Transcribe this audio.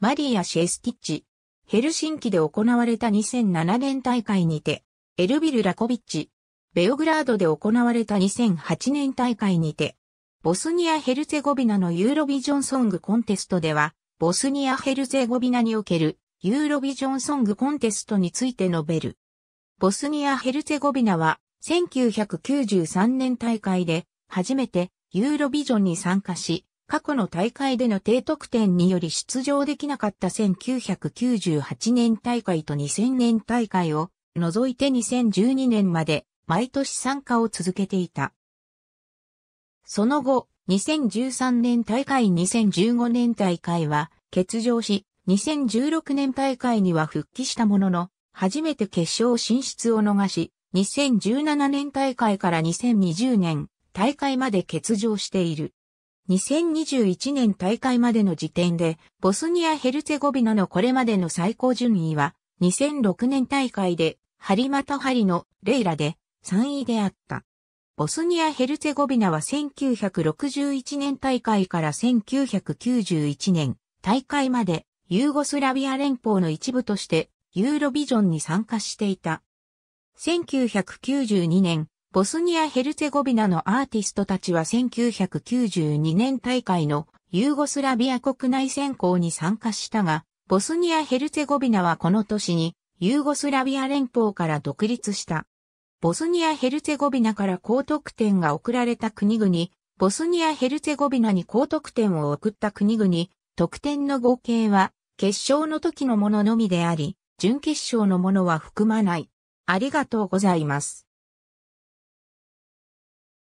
マリア・シェスティッチ。ヘルシンキで行われた2007年大会にて、エルビル・ラコビッチ。ベオグラードで行われた2008年大会にて、ボスニア・ヘルツェゴビナのユーロビジョンソングコンテストでは、ボスニア・ヘルツェゴビナにおけるユーロビジョンソングコンテストについて述べる。ボスニア・ヘルツェゴビナは1993年大会で初めてユーロビジョンに参加し、過去の大会での低得点により出場できなかった1998年大会と2000年大会を除いて2012年まで毎年参加を続けていた。その後、2013年大会2015年大会は欠場し、2016年大会には復帰したものの、初めて決勝進出を逃し、2017年大会から2020年大会まで欠場している。2021年大会までの時点で、ボスニア・ヘルツェゴビナのこれまでの最高順位は、2006年大会で、ハリマタハリのレイラで3位であった。ボスニア・ヘルツェゴビナは1961年大会から1991年大会までユーゴスラビア連邦の一部としてユーロビジョンに参加していた。1992年ボスニア・ヘルツェゴビナのアーティストたちは1992年大会のユーゴスラビア国内選考に参加したが、ボスニア・ヘルツェゴビナはこの年にユーゴスラビア連邦から独立した。ボスニア・ヘルツェゴビナから高得点が送られた国々、ボスニア・ヘルツェゴビナに高得点を送った国々、得点の合計は決勝の時のもののみであり、準決勝のものは含まない。ありがとうございます。